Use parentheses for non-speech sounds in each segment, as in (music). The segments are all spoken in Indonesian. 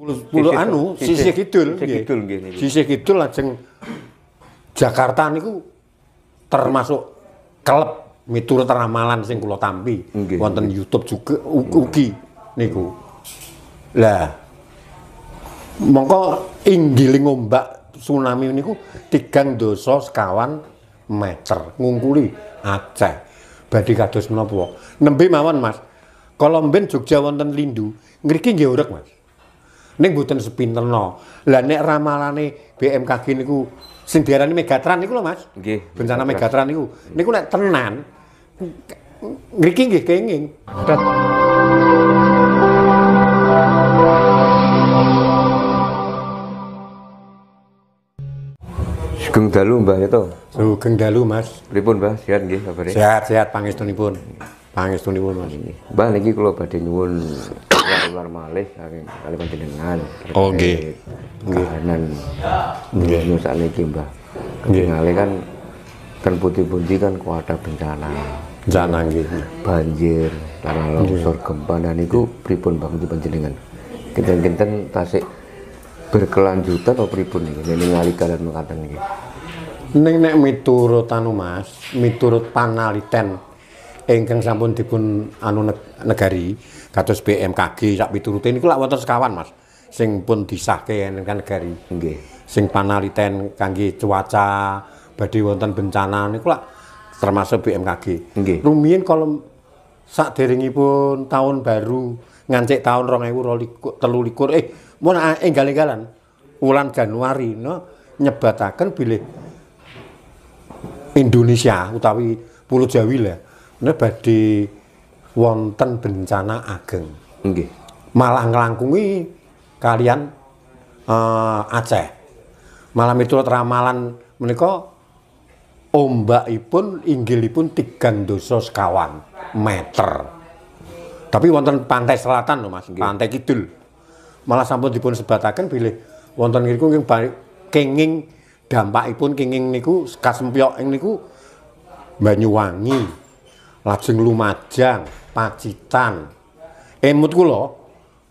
Pulau anu sisih kidul sisih kidul nggih sisih kidul lajeng Jakarta niku termasuk klub miturut ramalan sing kula tampi wonten YouTube juga ugi niku lah mongko inggiling ombak tsunami niku tigang dosa sekawan meter ngungkuli Aceh badhe kados menapa nembe mawon Mas kalau mben Jogja wonten lindu ngriki nggih urek Mas buatan sepinter no. Lah nek ramalane BMKG ku sendirian nih Megatran niku lo Mas. Gih. Bencana Megatran niku. ku neng tenan ngriki gih kenging. Sugeng dalu Mbah Yeto. Sugeng dalu Mas. Pripun Mbah? Sehat apa kabare? Sehat, sehat pangestunipun. Pangestunipun Mas. Mbah lagi kalau badan nyuwun keluar malih saking kali panjenengan. Oh nggih. Kahanan. Nggih nusa niki Mbah. Ngalih kan kan putih-putih kan ada bencana. Bencana nggih. Banjir, tanah longsor, gempa dan niku pripun Bang di panjenengan? Kinten-kinten tasik berkelanjutan apa pripun niki? Ning ngali kalian mekaten niki. Ning nek miturut anu Mas, miturut panaliten ingkang sampun dipun anu negari kados BMKG sak piturute niku lak wonten sekawan Mas sing pun disahke ingkang negari nggih sing panaliten kangge cuaca badhe wonten bencana niku lak termasuk BMKG nggih rumiyin kalau pun tahun baru ngancik tahun 2023 eh mun enggal-enggalan wulan Januari no nyebataken bilih Indonesia utawi Pulau Jawi lah ini badi wonten bencana ageng. Okay. Malah ngelangkungi kalian uh, Aceh. Malam itu ramalan menika ombakipun inggilipun tigang dosa sekawan meter. Tapi wonten pantai selatan loh Mas, okay. pantai kidul. Malah sampun dipun wonton bilih wonten baik nggih kenging pun kenging niku kasempiok niku Banyuwangi lajeng Lumajang, Pacitan. Emut eh, kula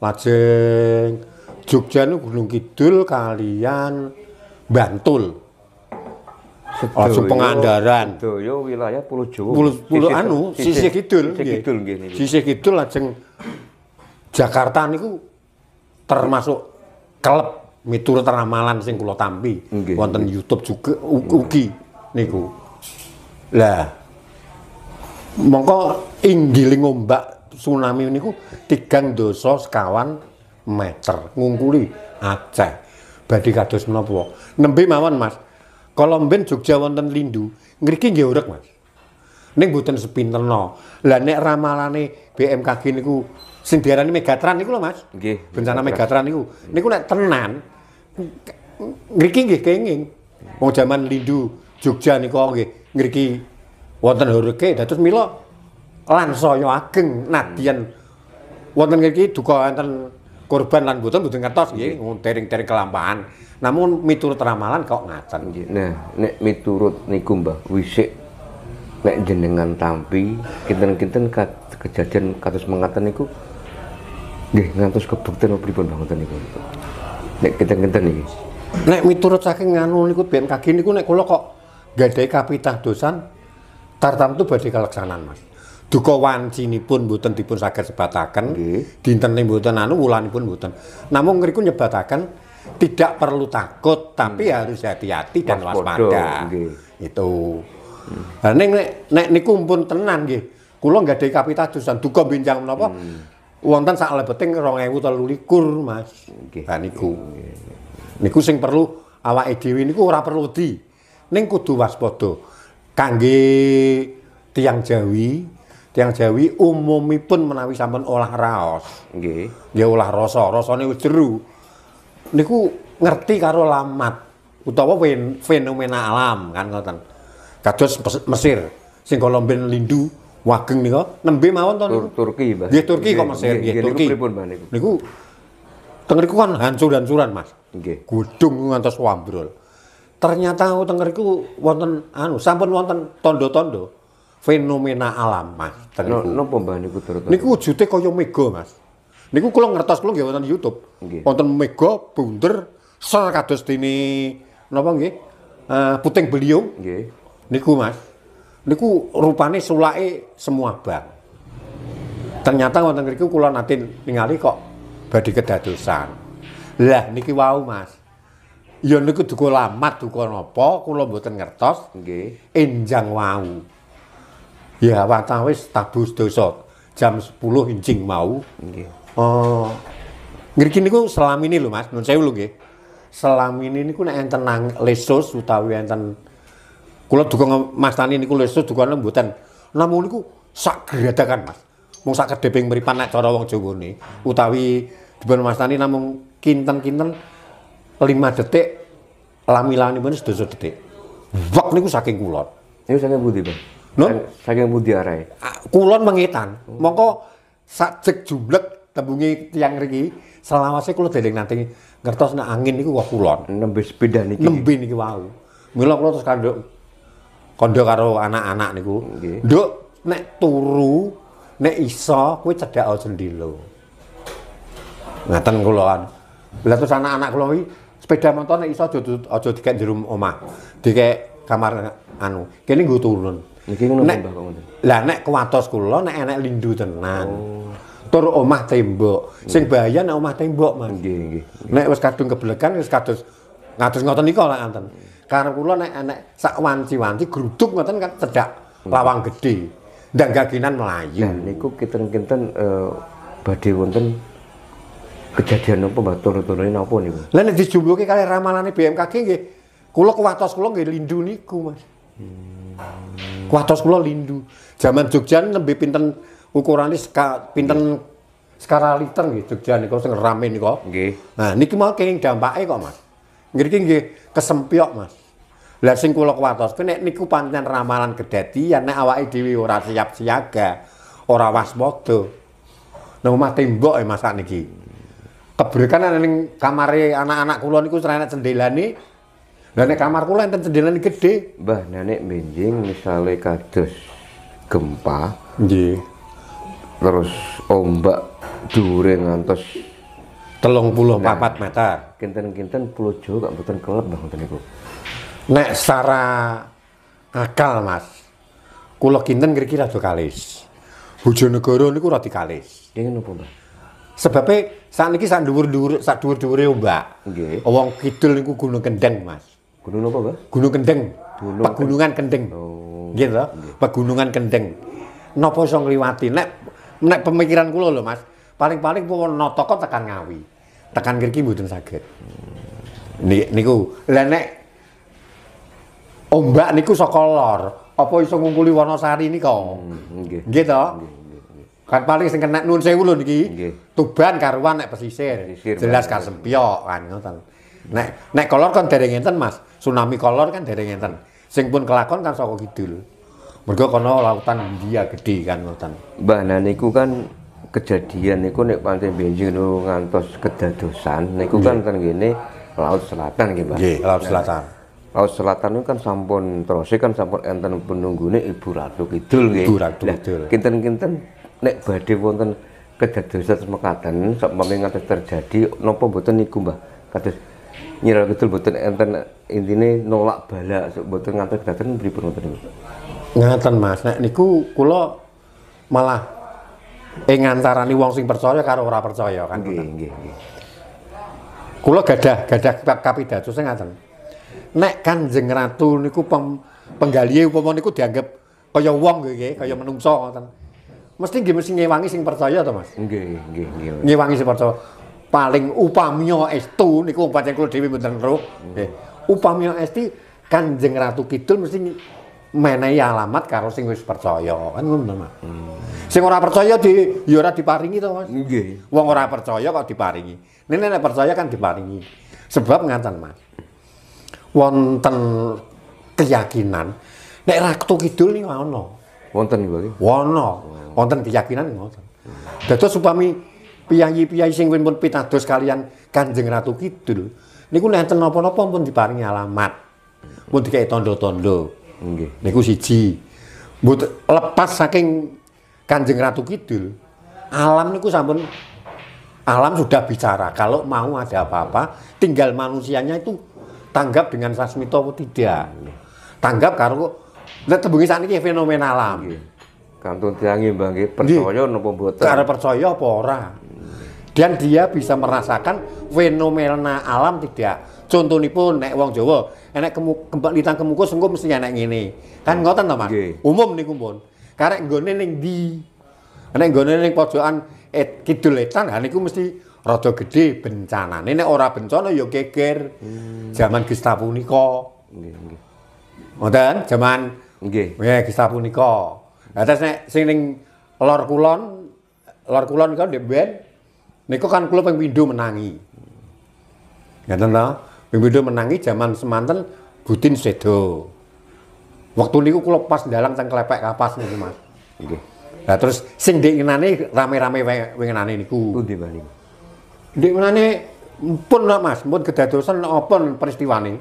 lajeng Jogja nu Gunung Kidul kalian Bantul. Langsung pengandaran. Sedaya wilayah Pulau Jawa. Pulau, pulau sisi, anu, kidul. Sisi kidul nggih kidul lajeng Jakarta niku termasuk klub miturut ramalan sing kula tampi. Wonten YouTube juga ugi niku. Lah mongko inggiling ombak tsunami niku tigang dosa sekawan meter ngungkuli Aceh. Badhe kados menapa? Nembe mawon Mas. kolomben Jogja wonten lindu, ngriki nggih urek Mas. Ning mboten sepinterno. Lah nek ramalane BMKG niku sing diarani Megatran niku lho Mas. Nggih. Bencana Megatran niku. Niku nek tenan ngriki nggih kenging. Wong jaman lindu Jogja niku nggih ngriki wonten hurike dados mila lan saya ageng nadyan wonten niki duka enten korban lan boten boten ngertos nggih tering-tering kelampahan namun miturut ramalan kok ngaten nah nek miturut niku Mbah wisik nek jenengan tampi kinten-kinten kejadian kados mengaten niku nggih ngantos kebukten pripun Mbah ngoten niku nek kinten-kinten nih. nek miturut saking nganu niku kaki niku nek kula kok gadai kapitah dosan tartamtu badhe kaleksanan Mas. Duka wancinipun mboten dipun saged sebataken, dintenipun mboten anu wulanipun mboten. Namung ngriku nyebataken tidak perlu takut tapi hmm. harus hati-hati dan waspada. Itu. Hmm. nek nek niku pun tenan nggih. Kula nggak ada kapital jusan duka bincang menapa hmm. wonten sak lebeting 2023 Mas. Nggih. Okay. niku. Niku sing perlu awake dhewe niku ora perlu di. Ning kudu waspada kangge tiang Jawi, tiang Jawi umumipun menawi sampun olah raos. Nggih. Ya olah rasa, rasane jero. Niku ngerti karo lamat utawa fen fenomena alam kan ngoten. Kados Mesir sing kala ben lindu wageng nika nembe mawon to niku. Turki, Mas. Nggih Turki kok Mesir, nggih Turki. Pripun, Mas niku? Niku tengeriku kan hancur-hancuran, Mas. Nggih. Godhong ngantos wambrol ternyata hutang ngriku wonten anu sampun wonten tondo-tondo fenomena alam Mas. no, no pembahan itu terus. Niku wujude kaya mega Mas. Niku kalau ngertos kalau nggih di YouTube. Wonten mega bunder ser kados dene napa nggih? Uh, puting beliung. Nggih. Niku Mas. Niku rupane sulai semua bang. Ternyata wonten ngriku kula natin ningali kok badi kedadosan. Lah niki wow, Mas. Ya niku duka lamat duka napa kula mboten ngertos. Nggih. Enjang wau. Ya watawis tabus dosa. Jam 10 enjing mau. Nggih. Oh. Uh, ngriki niku selamine lho Mas, nun sewu lho nggih. Selamine niku nek enten nang lesus utawi enten kula duka Tani niku lesus duka mboten. Namung niku sak gradakan Mas. Mung sak kedheping mripan nek cara wong nih. utawi dipun tani namung kinten-kinten lima detik lamilan lami pun sedoso detik wak niku saking kulon niku saking budi Bang Nun? saking budi arai ah, kulon mengitan hmm. mongko jublek jumlek tembungi tiang riki selawase kulon deling nanti ngertos na angin niku wah kulon nembe sepeda niki nembe niki wau mila kulon terus kado kado karo anak-anak niku okay. dok nek turu nek iso kue cedhak jendela ngaten kula kan lha anak-anak kulo ini sepeda motor nek iso aja dikek di rumah omah. Dikek kamar anu. Kene nggo turun. Niki ngono nek Mbah ngoten. Lah nek kuwatos kula nek enek lindu tenan. Oh. Tur omah tembok. Sing hmm. bahaya nek omah tembok, Mas. Nggih, nggih. Nek wis kadung keblekan wis kados ngatus ngoten nika lek anten. Karena kula nek enek sak wanci-wanci gruduk ngoten kan cedak hmm. lawang gede. Ndang gaginan Melayu. Nah, niku kinten-kinten uh, badhe wonten Kejadian apa Mbak? turun turunin apa nih? Lah nek dijumluke kali ramalan ramalane BMKG nggih. Kula kuatos kula nggih lindu niku, Mas. Hmm. Kuwatos kula lindu. Zaman Jogja lebih pinten ukuran seka, pinten sekarang liter jogjaan Jogja niku sing rame nih kok Nah, niki mau yang dampaknya kok, Mas. ngerti nggih kesempiok, Mas. Lah sing kula kuwatoske niku panten ramalan ya nek awake dhewe ora siap siaga, ora waspada. Nang omah tembok ya e, masak niki ada yang kamarnya anak-anak kula niku srenek jendelane. Lah nek kamar itu cendela ini gede Mbah nenek benjing misalnya kados gempa. iya Terus ombak dure ngantos telung puluh nah, papat meter. Kinten-kinten pulau jauh gak betul kelep mbah ngoten itu Nek secara akal Mas, kula kinten kira-kira tuh kalis. negara ini ora dikalis. ini apa Mbah? Sebabnya saat ini saat dulu dulu saat dulu ya oh, mbak, Nggih. Okay. Oh, kidul niku Gunung Kendeng, Mas. Gunung apa, Mbak? Gunung Kendeng. Gunung Pegunungan Kendeng. Oh. gitu okay. Pegunungan Kendeng. Nopo song liwati Nek nek pemikiran ku loh Mas. Paling-paling pun notoko tekan Ngawi. Tekan sakit, nih nih Niku lah nek ombak oh, niku sokolor, lor, apa iso ngungkuli Wonosari nika? okay. gitu okay. Kan paling sing kena nun sewu lho niki. Tuban karuan nek pesisir. Jelas kan sempio kan ngoten. Nek nek kolor kan dereng enten Mas. Tsunami kolor kan dereng enten. Sing pun kelakon kan saka kidul. Mergo kono lautan India gede kan ngoten. Mbah nah niku kan kejadian niku nek pantai Benjing lho ngantos kedadosan niku kan ten ngene laut selatan nggih, Mbah. laut selatan. Laut Selatan itu kan sampun terus kan sampun enten penunggu ini Ibu Ratu Kidul gitu. Ibu Ratu Kidul. Kinten-kinten nek badhe wonten kedadosan semekaten sakmene ngantos terjadi napa mboten niku Mbah kados nyiral kidul mboten enten intine nolak bala sok mboten ngantos kedadosan pripun wonten niku ngaten Mas nek niku kula malah ing antarani wong sing percaya karo ora percaya kan nggih nggih nggih kula gadah gadah kapidados sing ngaten nek Kanjeng Ratu niku pem, penggalihe upama niku dianggap kaya wong nggih kaya menungso ngoten mesti nggih mesti nyewangi sing percaya to Mas nggih nggih nggih Nyewangi sing percaya paling upamya estu niku pancen kula dhewe mboten ngro. nggih upamya esti Kanjeng Ratu Kidul mesti menehi alamat karo sing wis percaya kan ngono Mas hmm. sing ora percaya di ya ora diparingi to Mas nggih wong ora percaya kok diparingi nek nek percaya kan diparingi sebab ngancan Mas wonten keyakinan nek Ratu Kidul niku ana wonten niku ana wonten keyakinan ngoten. Dados upami piyayi-piyayi sing pun pitados kalian Kanjeng Ratu Kidul niku nek enten napa-napa pun diparingi alamat. Pun dikei tondo-tondo. Nggih. Niku siji. Mbut lepas saking Kanjeng Ratu Kidul, alam niku sampun alam sudah bicara kalau mau ada apa-apa tinggal manusianya itu tanggap dengan sasmito atau tidak tanggap karo terbunyi saat ini fenomena alam Kantun tiangi bangke percaya nopo mboten? Karena percaya apa ora? Dan dia bisa merasakan fenomena alam tidak. pun nek wong Jawa, enek kemu, kembak litang kemukus engko mesti enek ini. Kan hmm. ngoten to, teman. Umum nih pun. Karena nggone neng di, Nek nggone neng pojokan et, eh, kidul etan, ha niku mesti rada gede bencana. nek ora bencana yo ya geger. Hmm. Zaman Gestapo nika. Nggih, nggih. Ngoten, zaman nggih. Nggih, eh, Gestapo nika. Nah, terus nek sing ning lor kulon, lor kulon kan di band, niku kan kula yang Windu menangi. Ngeten ta? Ping pindho menangi zaman semanten Butin sedo. Waktu niku kulop pas dalang teng kelepek kapas nih Mas. Iya. Nah terus sing dikenane rame-rame wingenane niku. Pundi Mas niku? Dikenane pun nak Mas, pun kedadosan peristiwa nih.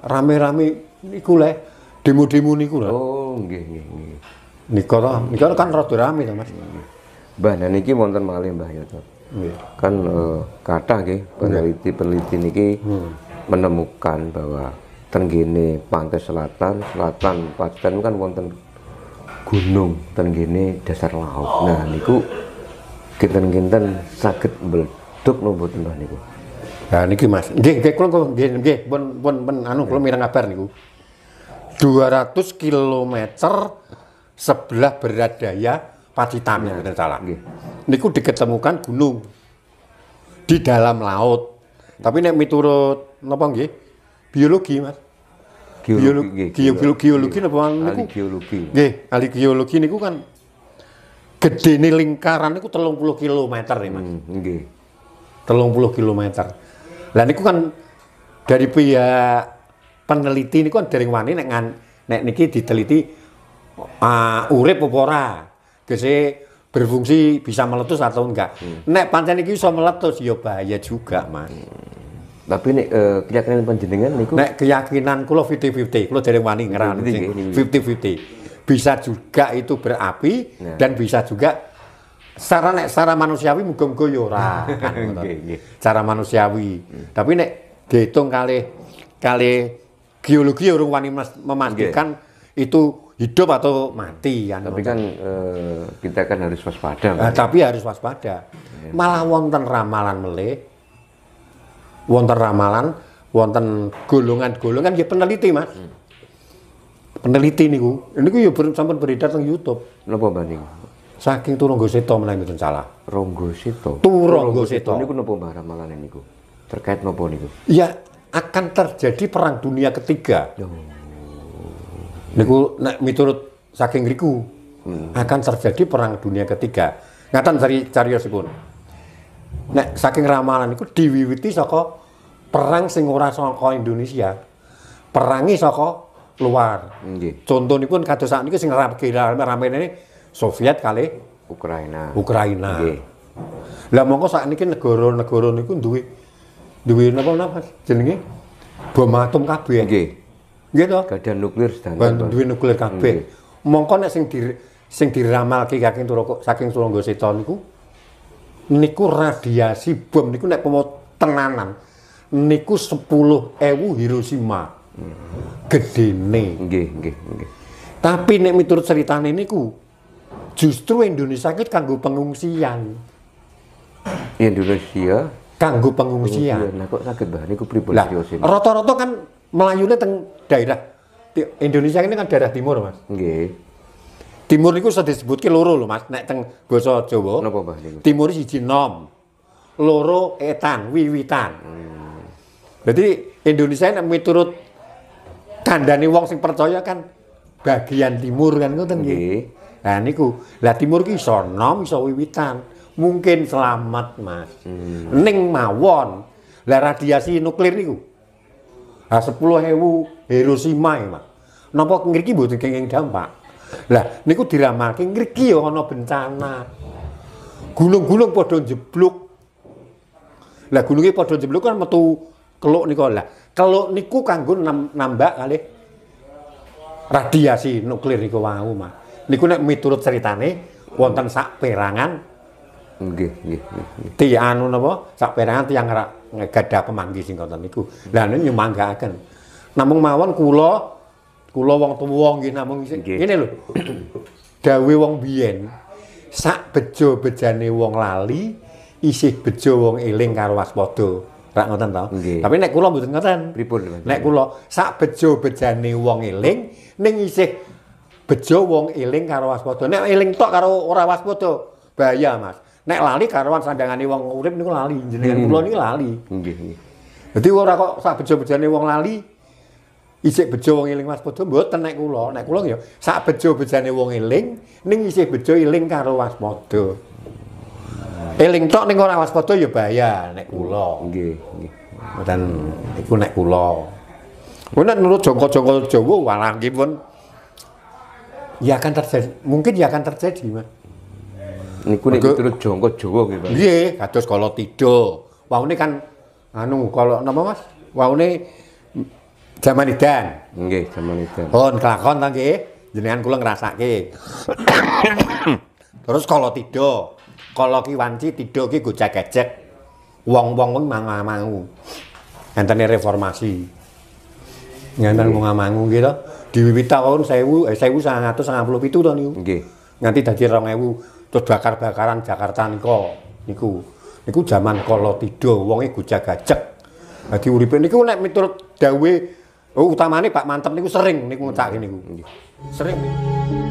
Rame-rame niku leh demo-demo niku lho. Oh, nggih nggih nggih. Nika to, nika kan rada rame to, Mas. Mbah nah niki wonten malih Mbah Yoto. Ya, nggih. Kan uh, kathah nggih peneliti-peneliti niki hmm. menemukan bahwa tenggene pantai selatan, selatan Pacitan kan wonten gunung tenggene dasar laut. Nah niku kinten-kinten sakit mleduk napa mboten Mbah niku. Nah niki Mas, nggih nggih kula nggih nggih pun pun anu kula mireng kabar niku. 200 km sebelah berat daya Pacitan ya, benar salah. Ini Niku diketemukan gunung di dalam laut. Tapi nek miturut napa nggih? Biologi, Mas. Geologi, geologi, geologi napa niku? Geologi. Nggih, ahli geologi niku kan Ini lingkaran telung puluh kilometer nih Mas. Hmm, telung puluh kilometer Lah ini kan dari pihak peneliti ini kan dari wani nek ngan nek niki diteliti uh, urip apa ora. berfungsi bisa meletus atau enggak. Hmm. Nek pancen iki iso meletus ya bahaya juga, Mas. Hmm. Tapi nek uh, keyakinan panjenengan niku nek keyakinan kula 50-50, dari dereng wani ngerani 50-50. Bisa juga itu berapi nah. dan bisa juga secara nek secara manusiawi muga-muga ya ora. (laughs) Kan, Cara manusiawi. Hmm. Tapi nek dihitung kali kali geologi orang ya wani memastikan okay. itu hidup atau mati kan. Tapi kan e, kita kan harus waspada. Nah, Tapi harus waspada. Ya. Malah wonten ramalan mele, wonten ramalan, wonten golongan-golongan ya peneliti mas. Hmm. Peneliti gua. ini gua ya ber, sampai beredar di YouTube. Napa banding? Saking turung Seto mulai itu salah. Ronggo Seto. Turonggo Seto. Niku napa ramalan gua. Terkait napa niku? Iya, akan terjadi perang dunia ketiga. Niku nek miturut saking riku hmm. akan terjadi perang dunia ketiga. Ngatan dari pun. Nek saking ramalan itu diwiwiti saka perang sing ora saka Indonesia. Perangi saka luar. Nggih. Contoh niku kados niku sing rame-rame ini Soviet kali Ukraina. Ukraina. Nggih. Lah mongko niki negara-negara niku duwe duwe napa napa jenenge bom atom kabeh. Nggih. Nggih to? Gadah nuklir sedangkan. Duwe nuklir kabeh. Mongko nek sing di sing diramalke saking Turoko saking Turangga Seta niku niku radiasi bom niku nek pomo tenanan niku 10.000 Hiroshima. nih Nggih, nggih, nggih. Tapi nek miturut ceritane niku justru Indonesia kita kanggo pengungsian. Indonesia Kanggu pengungsian. Nah, kok sakit bahan iku pribadi nah, Roto-roto kan melayune teng daerah Indonesia ini kan daerah timur, Mas. Nggih. Timur niku sudah ke loro loh Mas, nek teng basa Jawa. Napa, Timur sih nom. Loro etan, wiwitan. Hmm. Jadi Indonesia ini miturut kandani wong sing percaya kan bagian timur kan itu nggih. Nah niku, lah timur ki sonom, sawiwitan. wiwitan mungkin selamat mas hmm. neng mawon lah radiasi nuklir niku sepuluh hewu Hiroshima ya mas nopo ngriki butuh kenging dampak lah niku diramalki ngriki ya kono bencana gunung-gunung padha jeblok lah gunungnya padha jeblok kan metu keluk niku lah keluk niku kanggo nambah kali radiasi nuklir niku wau mah niku nek miturut ceritane wonten sak perangan Nggih, nggih, nggih. Ti anu napa saperangan tiyang gadah pemanggi sing ngoten niku. Lah niku nyumanggaaken. Namung mawon kula kula wong tuwa nggih namung ngene lho. Dawe wong biyen sak bejo bejane wong lali isih bejo wong eling karo waspada. Rak ngoten to. Tapi nek kula mboten ngoten. Pripun? Nek kula sak bejo bejane wong eling ning isih bejo wong eling karo waspada. Nek eling tok karo ora waspada bahaya, Mas nek lali karuan sandangane wong urip niku lali, jenengan hmm. kula ini lali. Nggih, nggih. Dadi ora kok sak bejo bejane wong lali isih bejo wong eling Mas Podo mboten nek kula, nek kula ya sak bejo-bejane wong eling ning isih bejo eling karo Mas Podo. Hmm. Eling tok ning ora Mas Podo ya bahaya nek kula. Nggih, nggih. Mboten iku nek kula. Kuwi menurut jongko-jongko Jawa walangipun ya akan terjadi, mungkin ya akan terjadi, Mas. Niku nek terus jongkok Jawa nggih, Pak. Nggih, kados kala tido. Waune kan anu kala napa Mas? Waune jaman idan. Nggih, jaman idan. Pun kelakon ta nggih. Jenengan kula ngrasake. (coughs) Terus kala tido, kala ki wanci tido ki gojek-gejek. Wong-wong kuwi mangamangu. Ngentene reformasi. Ngenten wong amangu nggih to. Diwiwit tahun 1000 eh 1957 to niku. Nggih. Nganti dadi 2000 terus bakar-bakaran Jakarta niko niku niku zaman kalau tidur wongi guja gajek lagi uripe niku nek miturut dawe oh, utamane Pak Mantep niku sering niku ngecak niku sering niku.